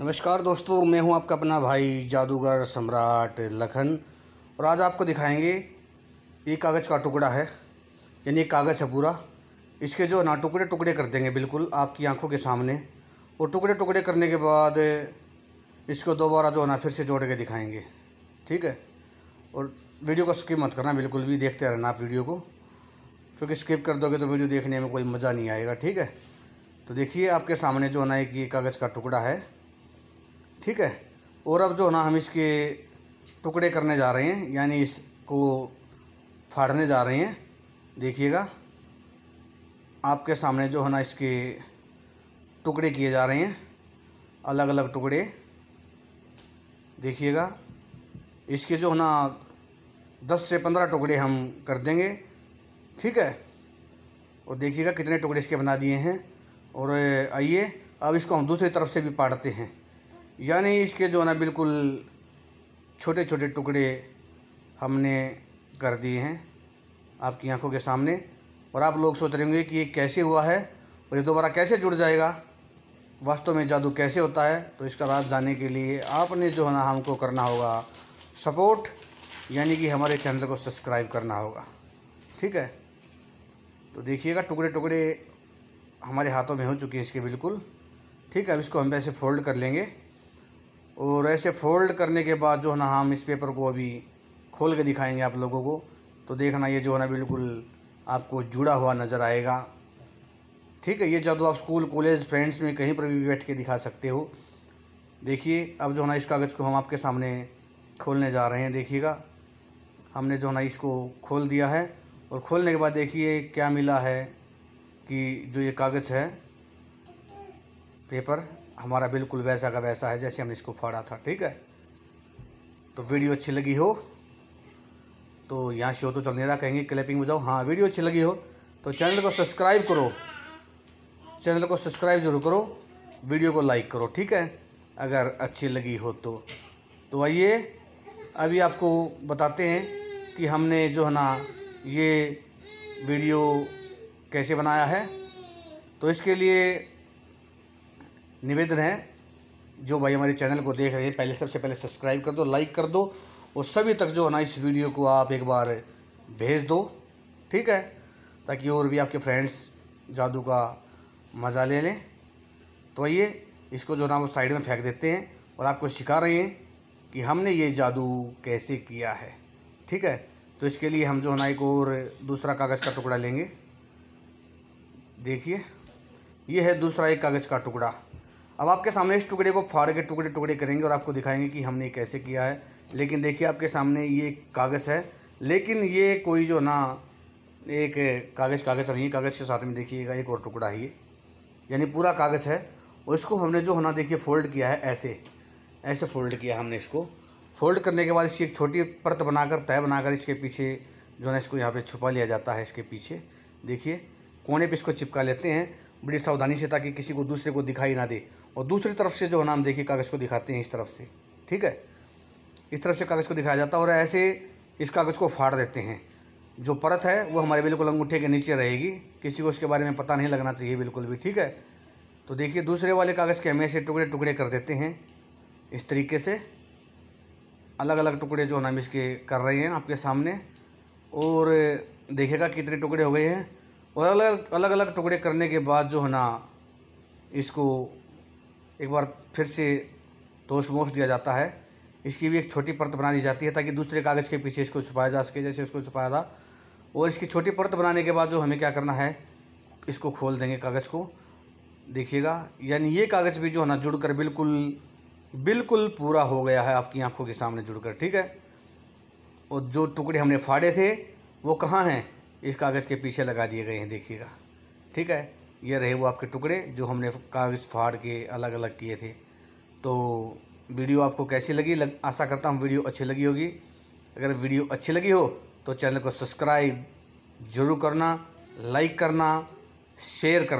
नमस्कार दोस्तों मैं हूं आपका अपना भाई जादूगर सम्राट लखन और आज आपको दिखाएंगे ये कागज़ का टुकड़ा है यानी कागज़ है पूरा इसके जो ना टुकड़े टुकड़े कर देंगे बिल्कुल आपकी आंखों के सामने और टुकड़े टुकड़े करने के बाद इसको दोबारा जो ना फिर से जोड़ के दिखाएंगे ठीक है और वीडियो को स्किप मत करना बिल्कुल भी देखते रहना आप वीडियो को क्योंकि स्किप कर दोगे तो वीडियो देखने में कोई मज़ा नहीं आएगा ठीक है तो देखिए आपके सामने जो ना एक ये कागज़ का टुकड़ा है ठीक है और अब जो है ना हम इसके टुकड़े करने जा रहे हैं यानी इसको फाड़ने जा रहे हैं देखिएगा आपके सामने जो है ना इसके टुकड़े किए जा रहे हैं अलग अलग टुकड़े देखिएगा इसके जो है ना दस से पंद्रह टुकड़े हम कर देंगे ठीक है और देखिएगा कितने टुकड़े इसके बना दिए हैं और आइए अब इसको हम दूसरी तरफ से भी पाड़ते हैं यानी इसके जो है ना बिल्कुल छोटे छोटे टुकड़े हमने कर दिए हैं आपकी आंखों के सामने और आप लोग सोच रहे होंगे कि ये कैसे हुआ है और ये दोबारा कैसे जुड़ जाएगा वास्तव में जादू कैसे होता है तो इसका राज जानने के लिए आपने जो है ना हमको करना होगा सपोर्ट यानी कि हमारे चैनल को सब्सक्राइब करना होगा ठीक है तो देखिएगा टुकड़े टुकड़े हमारे हाथों में हो चुके हैं इसके बिल्कुल ठीक है अब इसको हम वैसे फोल्ड कर लेंगे और ऐसे फोल्ड करने के बाद जो है ना हम इस पेपर को अभी खोल के दिखाएंगे आप लोगों को तो देखना ये जो है ना बिल्कुल आपको जुड़ा हुआ नज़र आएगा ठीक है ये जादू आप स्कूल कॉलेज फ्रेंड्स में कहीं पर भी बैठ के दिखा सकते हो देखिए अब जो है ना इस कागज़ को हम आपके सामने खोलने जा रहे हैं देखिएगा हमने जो है ना इसको खोल दिया है और खोलने के बाद देखिए क्या मिला है कि जो ये कागज़ है पेपर हमारा बिल्कुल वैसा का वैसा है जैसे हमने इसको फाड़ा था ठीक है तो वीडियो अच्छी लगी हो तो यहाँ शो तो चल रहा कहेंगे क्लैपिंग बजाओ हाँ वीडियो अच्छी लगी हो तो चैनल को सब्सक्राइब करो चैनल को सब्सक्राइब ज़रूर करो वीडियो को लाइक करो ठीक है अगर अच्छी लगी हो तो तो आइए अभी आपको बताते हैं कि हमने जो है ना ये वीडियो कैसे बनाया है तो इसके लिए निवेदन है जो भाई हमारे चैनल को देख रहे हैं पहले सबसे पहले सब्सक्राइब कर दो लाइक कर दो और सभी तक जो है ना इस वीडियो को आप एक बार भेज दो ठीक है ताकि और भी आपके फ्रेंड्स जादू का मज़ा ले लें तो आइए इसको जो ना वो साइड में फेंक देते हैं और आपको सिखा रहे हैं कि हमने ये जादू कैसे किया है ठीक है तो इसके लिए हम जो है ना एक और दूसरा कागज़ का टुकड़ा लेंगे देखिए यह है दूसरा एक कागज़ का टुकड़ा अब आपके सामने इस टुकड़े को फाड़ के टुकड़े टुकड़े करेंगे और आपको दिखाएंगे कि हमने कैसे किया है लेकिन देखिए आपके सामने ये कागज़ है लेकिन ये कोई जो ना एक कागज़ कागज़ नहीं है कागज़ के साथ में देखिएगा एक और टुकड़ा है ये यानी पूरा कागज़ है और इसको हमने जो होना देखिए फ़ोल्ड किया है ऐसे ऐसे फ़ोल्ड किया हमने इसको फोल्ड करने के बाद इसकी एक छोटी परत बनाकर तय बनाकर इसके पीछे जो है इसको यहाँ पे छुपा लिया जाता है इसके पीछे देखिए कोने पे इसको चिपका लेते हैं बड़ी सावधानी से ताकि किसी को दूसरे को दिखाई ना दे और दूसरी तरफ से जो है ना हम देखिए कागज़ को दिखाते हैं इस तरफ से ठीक है इस तरफ से कागज़ को दिखाया जाता है और ऐसे इस कागज़ को फाड़ देते हैं जो परत है वो हमारे बिल्कुल अंगूठे के नीचे रहेगी किसी को उसके बारे में पता नहीं लगना चाहिए बिल्कुल भी ठीक है तो देखिए दूसरे वाले कागज़ के हम ऐसे टुकड़े टुकड़े कर देते हैं इस तरीके से अलग अलग टुकड़े जो हम इसके कर रहे हैं आपके सामने और देखेगा कितने टुकड़े हो गए हैं और अलग अलग अलग टुकड़े करने के बाद जो है ना इसको एक बार फिर से तोश मोक्ष दिया जाता है इसकी भी एक छोटी परत बना दी जाती है ताकि दूसरे कागज़ के पीछे इसको छुपाया जा सके जैसे उसको छुपाया था और इसकी छोटी परत बनाने के बाद जो हमें क्या करना है इसको खोल देंगे कागज़ को देखिएगा यानी ये कागज़ भी जो है ना जुड़कर बिल्कुल बिल्कुल पूरा हो गया है आपकी आंखों के सामने जुड़कर ठीक है और जो टुकड़े हमने फाड़े थे वो कहाँ हैं इस कागज़ के पीछे लगा दिए गए हैं देखिएगा ठीक है ये रहे वो आपके टुकड़े जो हमने कागज़ फाड़ के अलग अलग किए थे तो वीडियो आपको कैसी लगी लग, आशा करता हूँ वीडियो अच्छी लगी होगी अगर वीडियो अच्छी लगी हो तो चैनल को सब्सक्राइब ज़रूर करना लाइक करना शेयर करना